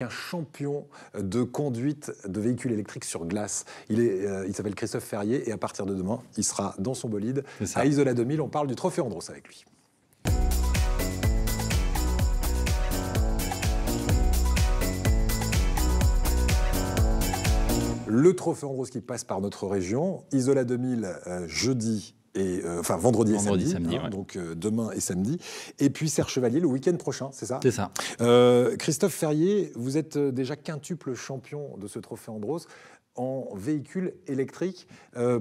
un champion de conduite de véhicules électriques sur glace. Il est, euh, il s'appelle Christophe Ferrier et à partir de demain, il sera dans son bolide à Isola 2000. On parle du trophée Andros avec lui. Le trophée Andros qui passe par notre région, Isola 2000 euh, jeudi euh, enfin vendredi, et samedi, hein, donc euh, demain et samedi, et puis Serre Chevalier le week-end prochain, c'est ça C'est ça. Euh, Christophe Ferrier, vous êtes déjà quintuple champion de ce trophée Andros en véhicule électrique.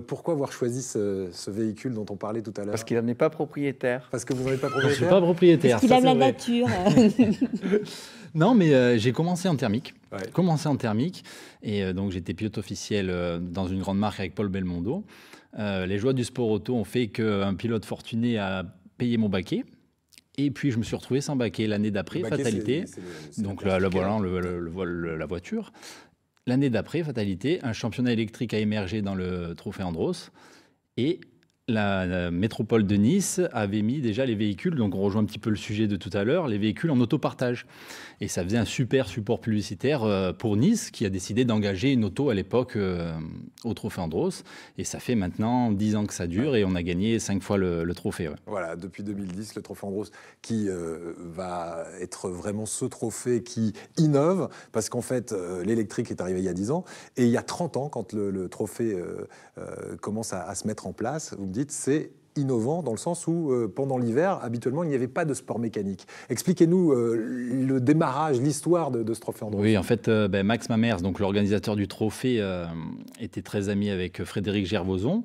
pourquoi avoir choisi ce, véhicule dont on parlait tout à l'heure Parce qu'il n'en est pas propriétaire. Parce que vous n'en pas propriétaire. pas propriétaire. Parce qu'il aime la nature. non, mais j'ai commencé en thermique. Commencé en thermique et donc j'étais pilote officiel dans une grande marque avec Paul Belmondo. Euh, les joies du sport auto ont fait qu'un pilote fortuné a payé mon baquet. Et puis je me suis retrouvé sans baquet l'année d'après, fatalité. Donc le, donc hein. le, la voiture. L'année d'après, fatalité, un championnat électrique a émergé dans le Trophée Andros. Et la métropole de Nice avait mis déjà les véhicules, donc on rejoint un petit peu le sujet de tout à l'heure, les véhicules en autopartage. Et ça faisait un super support publicitaire euh, pour Nice, qui a décidé d'engager une auto à l'époque euh, au Trophée Andros. Et ça fait maintenant dix ans que ça dure et on a gagné cinq fois le, trophée. Voilà, depuis 2010, le Trophée Andros qui euh, va être vraiment ce trophée qui innove, parce qu'en fait, l'électrique est arrivé il y a 10 ans. Et il y a 30 ans, quand le, trophée commence à, se mettre en place, c'est innovant dans le sens où euh, pendant l'hiver, habituellement, il n'y avait pas de sport mécanique. Expliquez-nous euh, le démarrage, l'histoire de, ce trophée Oui, en fait, euh, ben, Max Mamers, donc l'organisateur du trophée, était très ami avec Frédéric Gervoson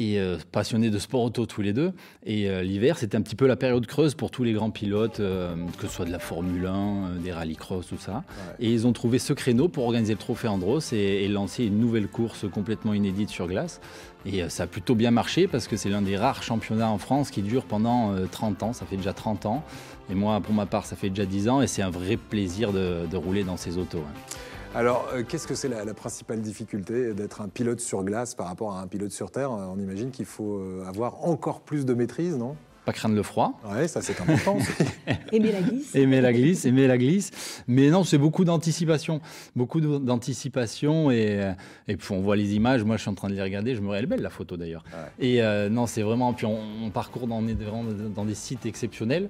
et euh, passionnés de sport auto tous les deux. Et euh, l'hiver, c'était un petit peu la période creuse pour tous les grands pilotes, euh, que ce soit de la Formule 1, des rallycross, tout ça. Et ils ont trouvé ce créneau pour organiser le trophée Andros et, lancer une nouvelle course complètement inédite sur glace. Et ça a plutôt bien marché parce que c'est l'un des rares championnats en France qui dure pendant 30 ans. Ça fait déjà 30 ans. Et moi, pour ma part, ça fait déjà 10 ans. Et c'est un vrai plaisir de, rouler dans ces autos. Hein. Alors, euh, qu'est-ce que c'est la, principale difficulté d'être un pilote sur glace par rapport à un pilote sur terre euh, On imagine qu'il faut euh, avoir encore plus de maîtrise, non pas craindre le froid. Oui, ça c'est important. aimer la glisse. Aimer la glisse, aimer la glisse. Mais non, c'est beaucoup d'anticipation. Beaucoup d'anticipation. Et, et puis on voit les images. Moi, je suis en train de les regarder. Je me réelle belle la photo d'ailleurs. Et non, c'est vraiment. Puis on, parcourt dans des sites exceptionnels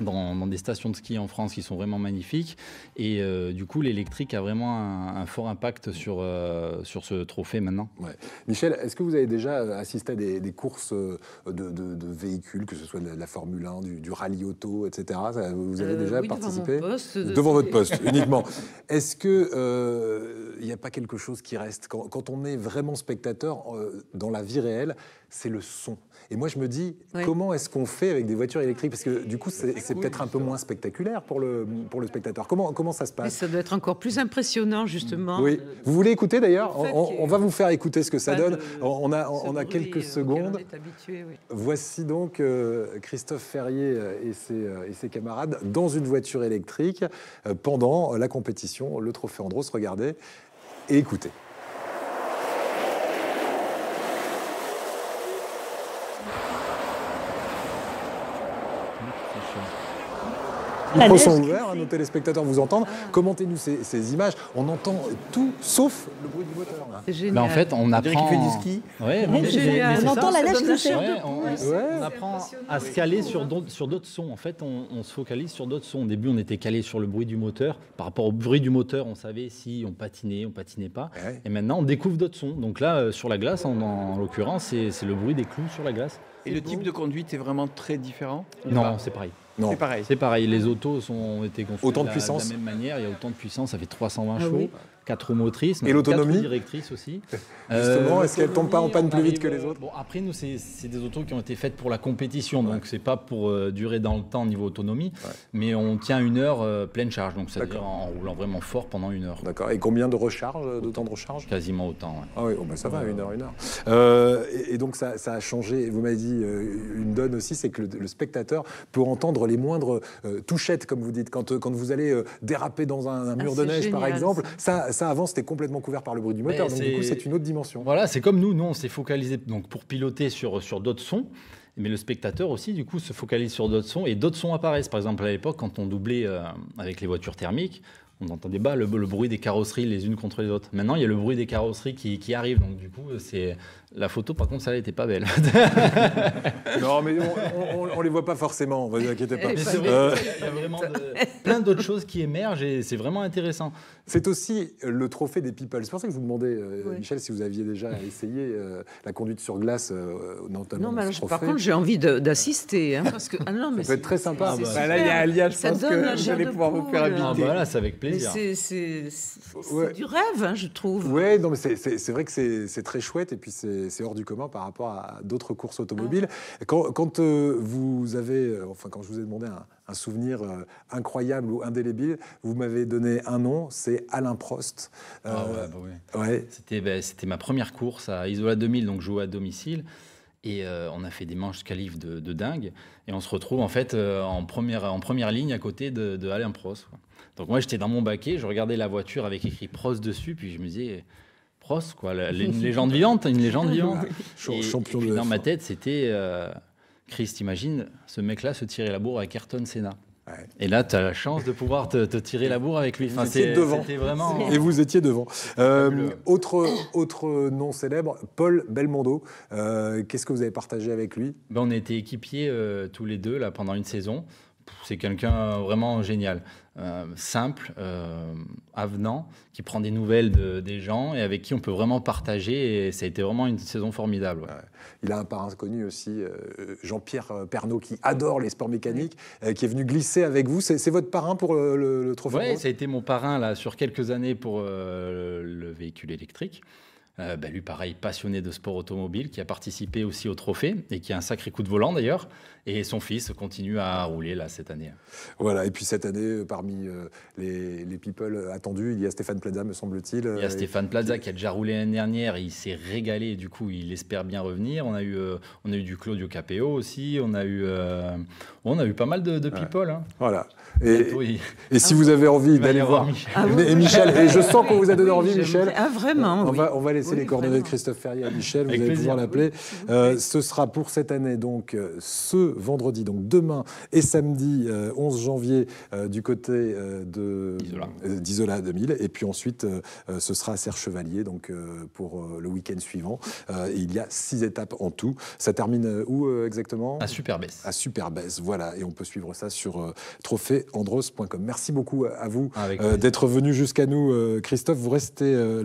dans, des stations de ski en France qui sont vraiment magnifiques. Et euh, du coup, l'électrique a vraiment un, fort impact sur, euh, sur ce trophée maintenant. Michel, est-ce que vous avez déjà assisté à des, courses euh, de, véhicules, que ce soit de la, Formule 1, du, du rallye auto, etc. Vous avez déjà participé devant, poste devant votre poste uniquement. Est-ce que il n'y a pas quelque chose qui reste quand, on est vraiment spectateur dans la vie réelle, c'est le son. Et moi, je me dis, comment est-ce qu'on fait avec des voitures électriques Parce que du coup, c'est c'est peut-être un peu moins spectaculaire pour le, pour le spectateur. Comment, comment ça se passe Ça doit être encore plus impressionnant, justement. Oui. Vous voulez écouter d'ailleurs on, va vous faire écouter ce que ça donne. On a, on a euh, quelques secondes. habitué, oui. Voici donc euh, Christophe Ferrier euh, et ses, et ses camarades dans une voiture électrique pendant la compétition, le Trophée Andros. Regardez et écoutez. Les micros sont ouverts, hein, nos téléspectateurs vous entendent. Commentez-nous ces, images. On entend tout sauf le bruit du moteur. Génial. Bah, mais en fait, on apprend. On du ski. on entend la neige on, apprend à se caler sur d'autres sons. En fait, on, se focalise sur d'autres sons. Au début, on était calé sur le bruit du moteur. Par rapport au bruit du moteur, on savait si on patinait, on patinait pas. Et maintenant, on découvre d'autres sons. Donc là, euh, sur la glace, en l'occurrence, c'est le bruit des clous sur la glace. Et le type de conduite est vraiment très différent Non, c'est pareil. C'est pareil. C'est pareil. Les autos ont été construites de, la, même manière. Il y a autant de puissance. Ça fait 320 ah chevaux quatre roues motrices. Et l'autonomie directrice aussi. Justement, euh, est-ce qu'elle ne tombe pas en panne plus vite que les autres bon, Après, nous, c'est des autos qui ont été faites pour la compétition, donc c'est pas pour euh, durer dans le temps niveau autonomie, mais on tient une heure euh, pleine charge, donc c'est-à-dire en roulant vraiment fort pendant une heure. D'accord. Et combien de recharge, de temps de recharge Quasiment autant. Ah oui, oh, ben ça va, une heure, une heure. Et, donc ça, a changé. Vous m'avez dit une donne aussi, c'est que le, spectateur peut entendre les moindres touchettes, comme vous dites, quand, quand vous allez déraper dans un, ah, mur de neige, par exemple. ça ça avant, c'était complètement couvert par le bruit du moteur. donc, du coup, c'est une autre dimension. Voilà, c'est comme nous. Nous, on s'est focalisé donc, pour piloter sur, sur d'autres sons. Mais le spectateur aussi, du coup, se focalise sur d'autres sons et d'autres sons apparaissent. Par exemple, à l'époque, quand on doublait euh, avec les voitures thermiques, on n'entendait pas le, le, bruit des carrosseries les unes contre les autres. Maintenant, il y a le bruit des carrosseries qui, arrive. Donc, du coup, c'est la photo, par contre, ça n'était pas belle. non, mais on ne les voit pas forcément, ne vous inquiétez pas. Eh, il y a vraiment plein d'autres choses qui émergent et c'est vraiment intéressant. C'est aussi le trophée des people. C'est pour ça que vous demandez euh, Michel, si vous aviez déjà essayé euh, la conduite sur glace, euh, notamment. Non, mais par contre, j'ai envie d'assister. Hein, parce que, ah mais ça peut être très sympa. Bah là, il y a Alia, je ça pense que vous allez pouvoir vous faire ah, habiter Ah, avec plaisir. C'est du rêve, hein, je trouve. Oui, non, mais c'est vrai que c'est très chouette et puis c'est hors du commun par rapport à d'autres courses automobiles. Ah. Quand, euh, vous avez, euh, enfin, quand je vous ai demandé un, souvenir euh, incroyable ou indélébile, vous m'avez donné un nom, c'est Alain Prost. Ah ouais, bah bah, C'était ma première course à Isola 2000, donc je jouais à domicile. Et euh, on a fait des manches qualif de, dingue. Et on se retrouve en fait euh, en, première, en première ligne à côté de, de Alain Donc moi j'étais dans mon baquet, je regardais la voiture avec écrit Prost dessus, puis je me disais Prost, quoi, une légende vivante, une légende vivante. Champion dans ma tête c'était euh, Christ imagine, ce mec-là se tirer la bourre avec Ayrton Senna. Et là, tu as la chance de pouvoir te, tirer la bourre avec lui. Enfin, devant. Et vous étiez devant. Euh, autre, nom célèbre, Paul Belmondo. Euh, qu'est-ce que vous avez partagé avec lui ben, On était équipiers euh, tous les deux là, pendant une saison c'est quelqu'un vraiment génial, euh, simple, euh, avenant, qui prend des nouvelles des gens et avec qui on peut vraiment partager. Et ça a été vraiment une saison formidable. Il a un parrain connu aussi, euh, Jean-Pierre Pernaud, qui adore les sports mécaniques, qui est venu glisser avec vous. C'est votre parrain pour le, trophée Oui, ça a été mon parrain là, sur quelques années pour le véhicule électrique. Euh, bah, lui, pareil, passionné de sport automobile, qui a participé aussi au trophée et qui a un sacré coup de volant d'ailleurs. Et son fils continue à rouler là cette année. Voilà, et puis cette année, euh, parmi euh, les, people attendus, il y a Stéphane Plaza, me semble-t-il. Il y a Stéphane Plaza qui a déjà roulé l'année dernière il s'est régalé. du coup, il espère bien revenir. On a eu, on a eu du Claudio Capeo aussi. On a eu, on a eu pas mal de, people. Hein. Voilà. Et, si vous avez envie d'aller voir Michel. Ah, et Michel, je sens qu'on vous a donné envie, Michel. Ah, vraiment. On, va, on va c'est les coordonnées de Christophe Ferrier à Michel, vous allez pouvoir l'appeler. Euh, ce sera pour cette année, donc euh, ce vendredi, donc demain et samedi 11 euh, janvier du côté de d'Isola 2000. Et puis ensuite, ce sera à Serre Chevalier, donc pour le week-end suivant. il y a six étapes en tout. Ça termine où exactement À Superbès. À Superbès, voilà. Et on peut suivre ça sur trophéeandros.com. Merci beaucoup à vous d'être venu jusqu'à nous, Christophe. Vous restez là.